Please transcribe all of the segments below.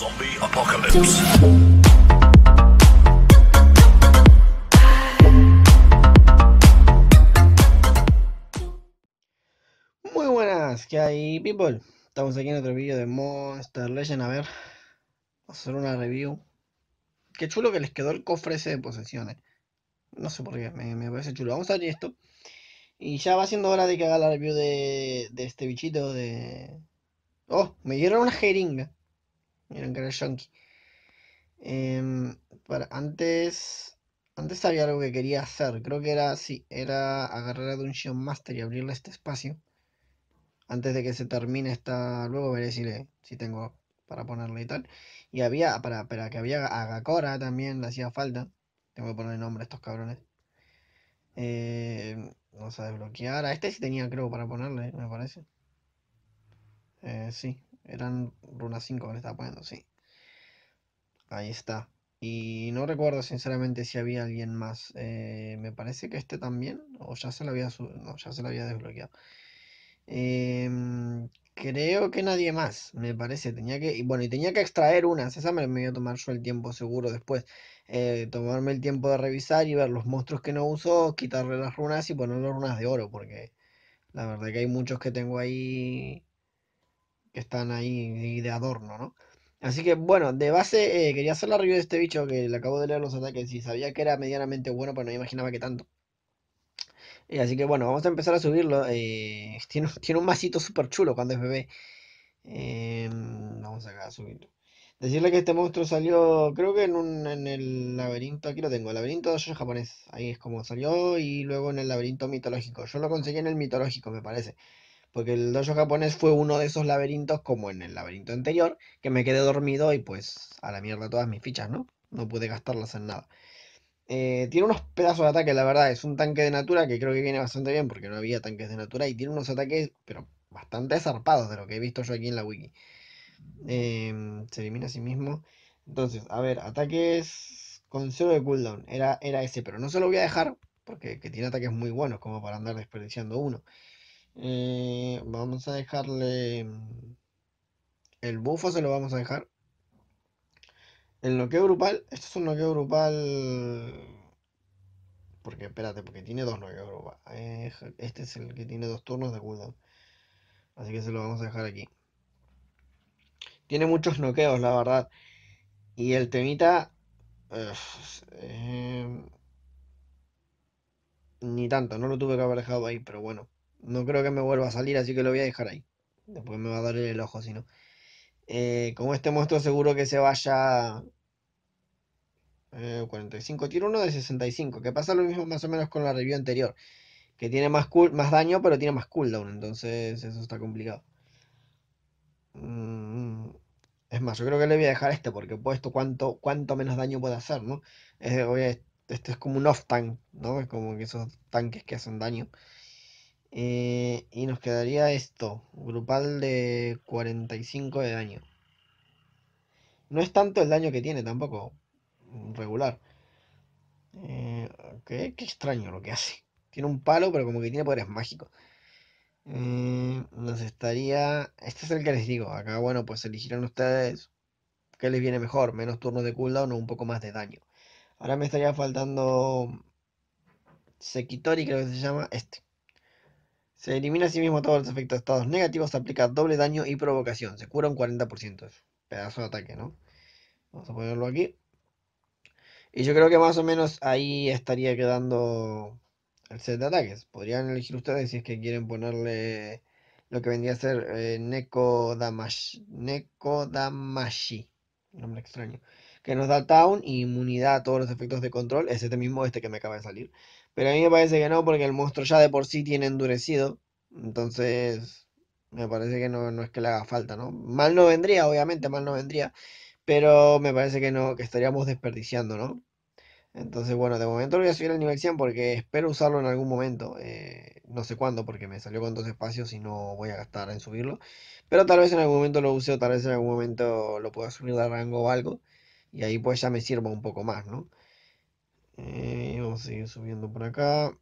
Zombie Apocalypse. Muy buenas, ¿qué hay, people? Estamos aquí en otro vídeo de Monster Legend. A ver, vamos a hacer una review. Qué chulo que les quedó el cofre ese de posesiones. No sé por qué, me, parece chulo. Vamos a ver esto. Y ya va siendo hora de que haga la review de, de este bichito de... Oh, me dieron una jeringa miren que era Eh, para, antes. Antes había algo que quería hacer. Creo que era sí, era agarrar a Dungeon Master y abrirle este espacio. Antes de que se termine esta. Luego veré si, le, si tengo para ponerle y tal. Y había, para, para que había Gakora también, le hacía falta. Tengo que poner nombre a estos cabrones. Em, vamos a desbloquear. A este sí tenía, creo, para ponerle, me parece. Eh, sí, eran runas 5 que le estaba poniendo, sí. Ahí está. Y no recuerdo sinceramente si había alguien más. Eh, me parece que este también. O ya se la había, no, ya se la había desbloqueado. Em, creo que nadie más, me parece. Tenía que, y bueno, y tenía que extraer unas. Esa me, me voy a tomar yo el tiempo seguro después. Eh, tomarme el tiempo de revisar y ver los monstruos que no uso, quitarle las runas y poner las runas de oro. Porque la verdad que hay muchos que tengo ahí que están ahí de adorno, ¿no? Así que bueno, de base eh, quería hacer la review de este bicho que le acabo de leer los ataques y sabía que era medianamente bueno, pero no imaginaba que tanto. Eh, así que bueno, vamos a empezar a subirlo. Eh, tiene, un masito súper chulo cuando es bebé. vamos acá a subirlo. Decirle que este monstruo salió, creo que en, un, en el laberinto, aquí lo tengo, el laberinto de japonés. Ahí es como salió y luego en el laberinto mitológico. Yo lo conseguí en el mitológico, me parece porque el dojo japonés fue uno de esos laberintos como en el laberinto anterior, que me quedé dormido y pues a la mierda todas mis fichas, ¿no? No pude gastarlas en nada. Eh, tiene unos pedazos de ataque, la verdad, es un tanque de natura que creo que viene bastante bien porque no había tanques de natura y tiene unos ataques, pero bastante zarpados de lo que he visto yo aquí en la wiki. Em, se elimina a sí mismo. Entonces, a ver, ataques con cero de cooldown. Era, era ese, pero no se lo voy a dejar porque tiene ataques muy buenos como para andar desperdiciando uno. Eh, vamos a dejarle mm, el bufo, se lo vamos a dejar. El noqueo grupal, este es un noqueo grupal. Porque espérate, porque tiene dos noqueos grupales. Eh, este es el que tiene dos turnos de cooldown. Así que se lo vamos a dejar aquí. Tiene muchos noqueos, la verdad. Y el temita. Eh, ni tanto, no lo tuve que haber dejado ahí, pero bueno. No creo que me vuelva a salir, así que lo voy a dejar ahí. Después me va a dar el ojo, si no. Eh, con este monstruo seguro que se vaya... 45, eh, tiro uno de 65, que pasa lo mismo más o menos con la review anterior. Que tiene más, más daño, pero tiene más cooldown, entonces eso está complicado. Mm, es más, yo creo que le voy a dejar este, porque puesto cuánto, menos daño puede hacer, ¿no? este es como un off-tank, ¿no? Es como que esos tanques que hacen daño. Eh, y nos quedaría esto, grupal de 45 de daño. No es tanto el daño que tiene tampoco, mm, regular. Eh, qué extraño lo que hace. Tiene un palo, pero como que tiene poderes mágicos. Eh, nos estaría... Este es el que les digo. Acá, bueno, pues Eligieron ustedes qué les viene mejor. Menos turnos de cooldown o un poco más de daño. Ahora me estaría faltando... Sekitori creo que se llama este. Se elimina a sí mismo todos los efectos de estados negativos, aplica doble daño y provocación. Se cura un 40%. Pedazo de ataque, ¿no? Vamos a ponerlo aquí. Y yo creo que más o menos ahí estaría quedando el set de ataques. Podrían elegir ustedes si es que quieren ponerle lo que vendría a ser eh, Neko, Damashi, Neko Damashi. Nombre extraño. Que nos da town e inmunidad a todos los efectos de control. Es este mismo, este que me acaba de salir. Pero a mí me parece que no, porque el monstruo ya de por sí tiene endurecido. Entonces, me parece que no, es que le haga falta, ¿no? Mal no vendría, obviamente, mal no vendría. Pero me parece que no, que estaríamos desperdiciando, ¿no? Entonces, bueno, de momento lo voy a subir al nivel 100 porque espero usarlo en algún momento. Eh, no sé cuándo porque me salió con dos espacios y no voy a gastar en subirlo. Pero tal vez en algún momento lo use o tal vez en algún momento lo pueda subir de rango o algo. Y ahí pues ya me sirva un poco más, ¿no? Eh, vamos a seguir subiendo por acá.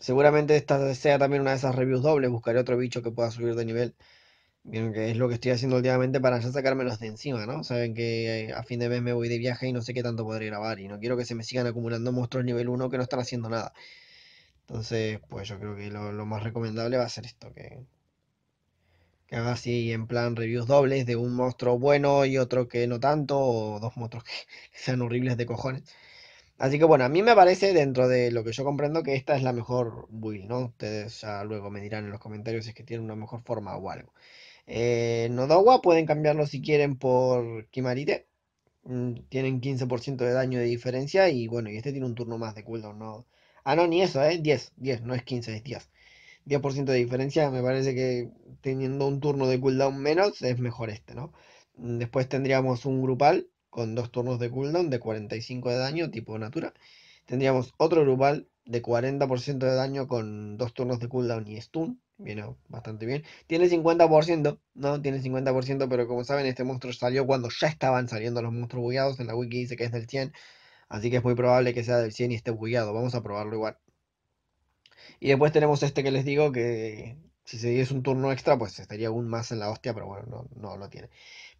Seguramente esta sea también una de esas reviews dobles. Buscaré otro bicho que pueda subir de nivel. Vieron que es lo que estoy haciendo últimamente para ya sacármelos de encima, ¿no? Saben que eh, a fin de mes me voy de viaje y no sé qué tanto podré grabar. Y no quiero que se me sigan acumulando monstruos nivel 1 que no están haciendo nada. Entonces, pues yo creo que lo, lo más recomendable va a ser esto, que que haga así en plan reviews dobles de un monstruo bueno y otro que no tanto, o dos monstruos que sean horribles de cojones. Así que bueno, a mí me parece, dentro de lo que yo comprendo, que esta es la mejor build, ¿no? Ustedes ya luego me dirán en los comentarios si es que tiene una mejor forma o algo. Eh, pueden cambiarlo si quieren por Kimarite. Mm, tienen 15% de daño de diferencia y bueno, y este tiene un turno más de cooldown, ¿no? Ah, no, ni eso, ¿eh? 10, 10, no es 15, es 10. 10% de diferencia, me parece que teniendo un turno de cooldown menos es mejor este, ¿no? Mm, después tendríamos un grupal con dos turnos de cooldown de 45 de daño tipo natura. Tendríamos otro grupal de 40% de daño con dos turnos de cooldown y stun. Viene bastante bien. Tiene 50%, ¿no? Tiene 50%, pero como saben, este monstruo salió cuando ya estaban saliendo los monstruos bugueados. En la wiki dice que es del 100. Así que es muy probable que sea del 100 y esté bugueado. Vamos a probarlo igual. Y después tenemos este que les digo que si se diese un turno extra, pues estaría aún más en la hostia, pero bueno, no, lo tiene.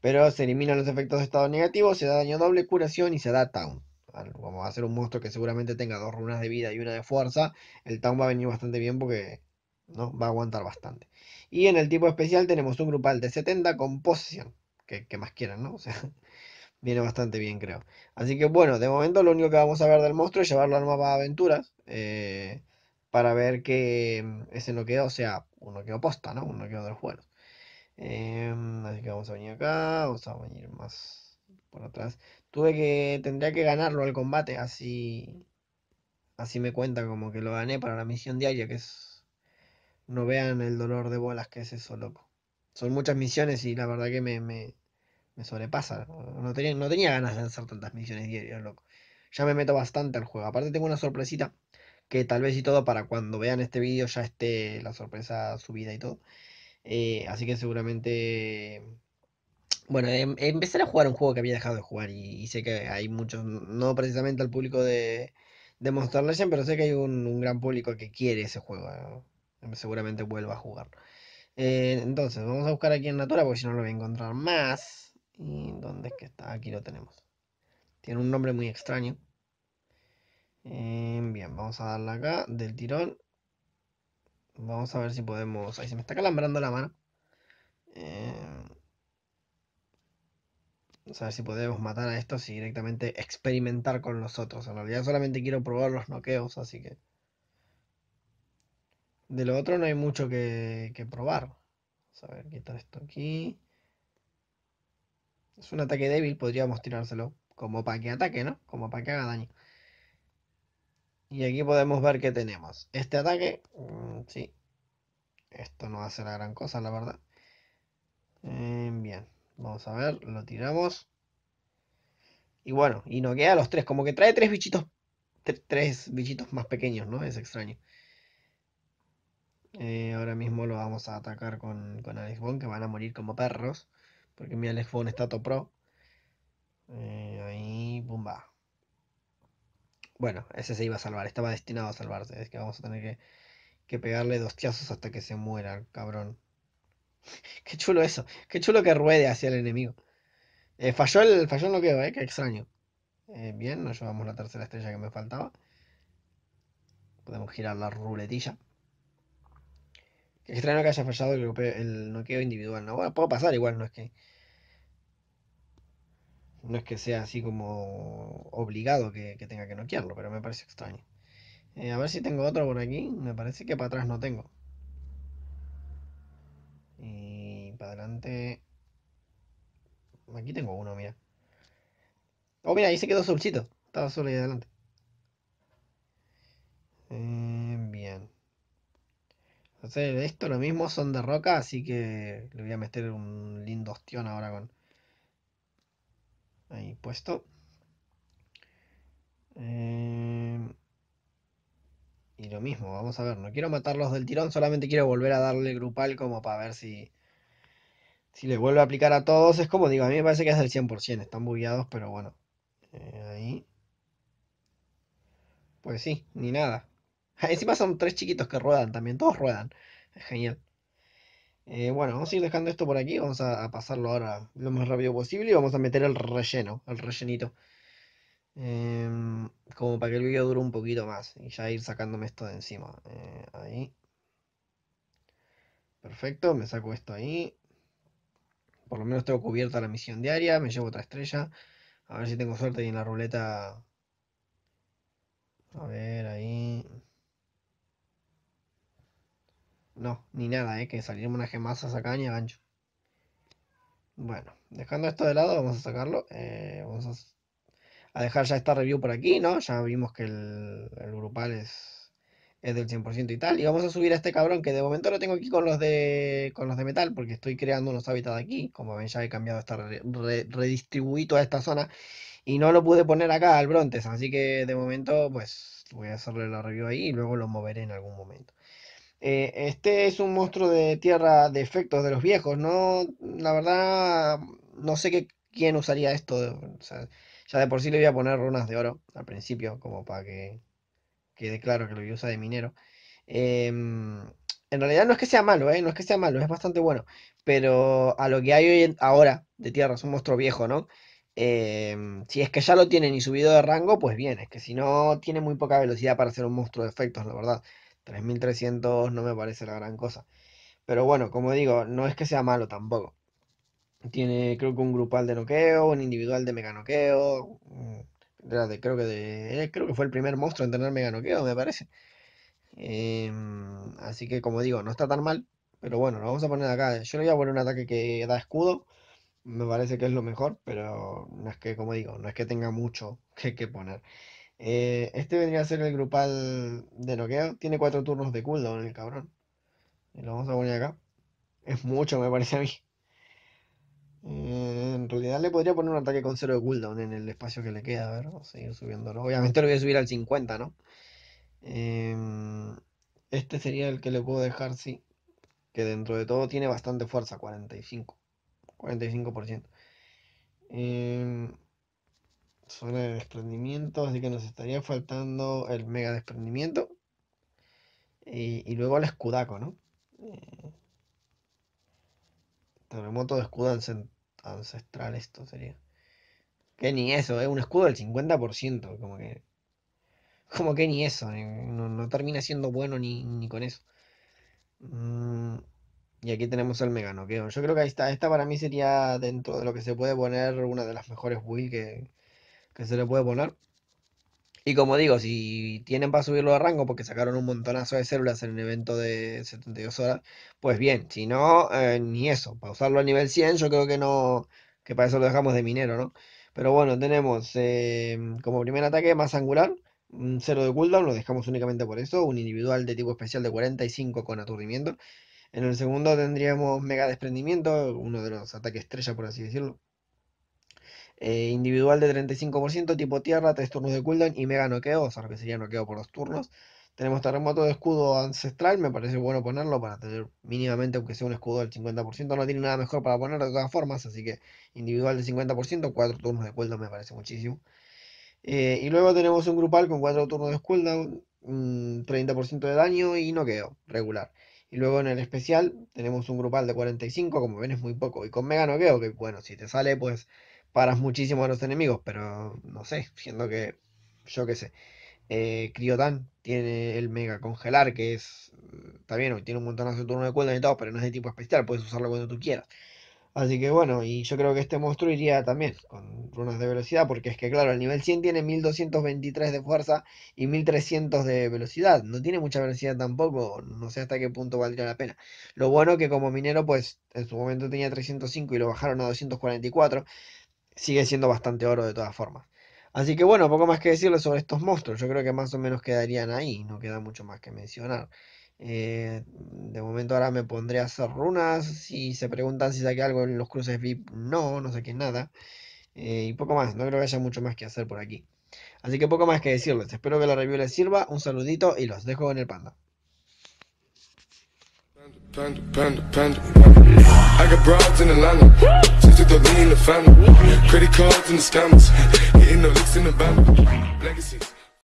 Pero se eliminan los efectos de estado negativo, se da daño doble, curación y se da town. Vamos a hacer un monstruo que seguramente tenga dos runas de vida y una de fuerza. El town va a venir bastante bien porque ¿no? va a aguantar bastante. Y en el tipo especial tenemos un grupal de 70 con posición. Que, más quieran, ¿no? O sea, viene bastante bien, creo. Así que bueno, de momento lo único que vamos a ver del monstruo es llevarlo a mapa aventuras. Eh, para ver que mm, ese O sea uno quedó posta, ¿no? Uno quedó de los em, así que vamos a venir acá, vamos a venir más por atrás. Tuve que, tendría que ganarlo al combate, así, así me cuenta como que lo gané para la misión diaria, que es, no vean el dolor de bolas que es eso, loco. Son muchas misiones y la verdad que me, me, sobrepasa. No tenía, no tenía ganas de hacer tantas misiones diarias, loco. Ya me meto bastante al juego. Aparte tengo una sorpresita que tal vez y todo para cuando vean este vídeo ya esté la sorpresa subida y todo. Eh, así que seguramente... Bueno, em, Empecé a jugar un juego que había dejado de jugar y, sé que hay muchos, no precisamente al público de, Monster Legend, pero sé que hay un, gran público que quiere ese juego. Em, seguramente vuelva a jugar. Eh, entonces, vamos a buscar aquí en Natura porque si no lo voy a encontrar más. ¿Y dónde es que está? Aquí lo tenemos. Tiene un nombre muy extraño. Em, bien, vamos a darle acá del tirón. Vamos a ver si podemos... Ahí se me está calambrando la mano. Em, vamos a ver si podemos matar a estos y directamente experimentar con los otros. En realidad solamente quiero probar los noqueos, así que... De lo otro no hay mucho que, probar. Vamos a ver, quitar esto aquí. Es un ataque débil, podríamos tirárselo como para que ataque, ¿no? Como para que haga daño. Y aquí podemos ver que tenemos este ataque. Mm, sí. Esto no hace la gran cosa, la verdad. Em, bien. Vamos a ver, lo tiramos. Y bueno, y no queda los tres. Como que trae tres bichitos. tres bichitos más pequeños, ¿no? Es extraño. Eh, ahora mismo lo vamos a atacar con, con Alex Bond, que van a morir como perros. Porque mi Alex Bond está top pro. Eh, ahí, pumba. Bueno, ese se iba a salvar, estaba destinado a salvarse. Es que vamos a tener que, pegarle dos tiazos hasta que se muera, cabrón. qué chulo eso, qué chulo que ruede hacia el enemigo. Eh, falló, el, falló noqueo, ¿eh? Qué extraño. Eh, bien, nos llevamos la tercera estrella que me faltaba. Podemos girar la ruletilla. Qué extraño que haya fallado el, el noqueo individual, ¿no? Bueno, puedo pasar igual, no es que... No es que sea así como obligado que, tenga que noquearlo, pero me parece extraño. Eh, a ver si tengo otro por aquí. Me parece que para atrás no tengo. Y para adelante. Aquí tengo uno, mira. Oh, mira, ahí se quedó solchito. Estaba solo ahí adelante. Eh, bien. Entonces, esto lo mismo son de roca, así que le voy a meter un lindo ostión ahora con, ahí puesto. Em, y lo mismo, vamos a ver, no quiero matarlos del tirón, solamente quiero volver a darle grupal como para ver si, si le vuelve a aplicar a todos. Es como digo, a mí me parece que es del 100%, están bugueados, pero bueno. Eh, ahí. Pues sí, ni nada. Encima son tres chiquitos que ruedan también, todos ruedan. Es genial. Eh, bueno, vamos a ir dejando esto por aquí, vamos a, pasarlo ahora lo más rápido posible y vamos a meter el relleno, el rellenito. Em, como para que el video dure un poquito más y ya ir sacándome esto de encima. Eh, ahí. Perfecto, me saco esto ahí. Por lo menos tengo cubierta la misión diaria, me llevo otra estrella. A ver si tengo suerte y en la ruleta... A ver, ahí... No, ni nada, ¿eh? que salieron una a sacar ni a gancho. Bueno, dejando esto de lado, vamos a sacarlo. Eh, vamos a, dejar ya esta review por aquí, ¿no? Ya vimos que el, grupal es, del 100% y tal. Y vamos a subir a este cabrón que de momento lo tengo aquí con los de, con los de metal, porque estoy creando unos hábitats aquí. Como ven, ya he cambiado, esta redistribuido a esta zona. Y no lo pude poner acá al Brontes, así que de momento, pues voy a hacerle la review ahí y luego lo moveré en algún momento. Eh, este es un monstruo de tierra de efectos de los viejos, ¿no? La verdad, no sé que quién usaría esto. ya de por sí le voy a poner runas de oro al principio, como para que quede claro que lo voy a usar de minero. Em, en realidad no es que sea malo, ¿eh? No es que sea malo, es bastante bueno. Pero a lo que hay hoy ahora de tierra, es un monstruo viejo, ¿no? Em, si es que ya lo tienen y subido de rango, pues bien, es que si no, tiene muy poca velocidad para ser un monstruo de efectos, la verdad. 3300 no me parece la gran cosa. Pero bueno, como digo, no es que sea malo tampoco. Tiene creo que un grupal de noqueo, un individual de meganoqueo. De, creo, que eh, creo que fue el primer monstruo en tener meganoqueo, me parece. Em, así que como digo, no está tan mal. Pero bueno, lo vamos a poner acá. Yo le voy a poner un ataque que da escudo. Me parece que es lo mejor, pero no es que, como digo, no es que tenga mucho que, que poner. Eh, este vendría a ser el grupal de noqueo. Tiene cuatro turnos de cooldown el cabrón. Lo vamos a poner acá. Es mucho, me parece a mí. Eh, en realidad le podría poner un ataque con cero de cooldown en el espacio que le queda. A ver, vamos a seguir subiendo Obviamente lo voy a subir al 50, ¿no? Eh, este sería el que le puedo dejar, sí. Que dentro de todo tiene bastante fuerza, 45. 45%. Eh, sobre desprendimiento, así que nos estaría faltando el mega desprendimiento. Y, luego el escudaco, ¿no? Eh, terremoto de escudo ancestral, esto sería. Que ni eso, es ¿eh? un escudo del 50%, como que. Como que ni eso, eh, no, termina siendo bueno ni, con eso. Mm, y aquí tenemos el mega noqueo. Yo creo que ahí está, esta para mí sería dentro de lo que se puede poner una de las mejores builds que, que se le puede poner. Y como digo, si tienen para subirlo a rango porque sacaron un montonazo de células en el evento de 72 horas, pues bien, si no, eh, ni eso. Para usarlo a nivel 100 yo creo que no, que para eso lo dejamos de minero, ¿no? Pero bueno, tenemos em, como primer ataque más angular, un 0 de cooldown, lo dejamos únicamente por eso, un individual de tipo especial de 45 con aturdimiento. En el segundo tendríamos mega desprendimiento, uno de los ataques estrella por así decirlo, eh, individual de 35%, tipo tierra, 3 turnos de cooldown y mega noqueo, o sea, que sería noqueo por los turnos. Tenemos terremoto de escudo ancestral, me parece bueno ponerlo para tener mínimamente, aunque sea un escudo del 50%, no tiene nada mejor para poner de todas formas, así que individual de 50%, 4 turnos de cooldown me parece muchísimo. Eh, y luego tenemos un grupal con 4 turnos de cooldown, 30% mm, de daño y noqueo, regular. Y luego en el especial tenemos un grupal de 45, como ven es muy poco, y con mega noqueo, que bueno, si te sale pues paras muchísimo a los enemigos, pero no sé, siendo que, yo qué sé. Eh, Criotan tiene el mega congelar, que es. Mm, también bien, tiene un montonazo de turno de cuerda y todo, pero no es de tipo especial, puedes usarlo cuando tú quieras. Así que bueno, y yo creo que este monstruo iría también con runas de velocidad, porque es que claro, el nivel 100 tiene 1223 de fuerza y 1300 de velocidad. No tiene mucha velocidad tampoco, no sé hasta qué punto valdría la pena. Lo bueno que como minero, pues en su momento tenía 305 y lo bajaron a 244, sigue siendo bastante oro de todas formas. Así que bueno, poco más que decirles sobre estos monstruos. Yo creo que más o menos quedarían ahí, no queda mucho más que mencionar. Eh, de momento ahora me pondré a hacer runas. Si se preguntan si saqué algo en los cruces VIP, no, no saqué nada. Eh, y poco más, no creo que haya mucho más que hacer por aquí. Así que poco más que decirles. Espero que la review les sirva. Un saludito y los dejo en el panda. Panda, panda, panda. I got broads in Atlanta. Since the lean, the family. Credit cards and the scammers. Hitting the licks in the van. Legacy.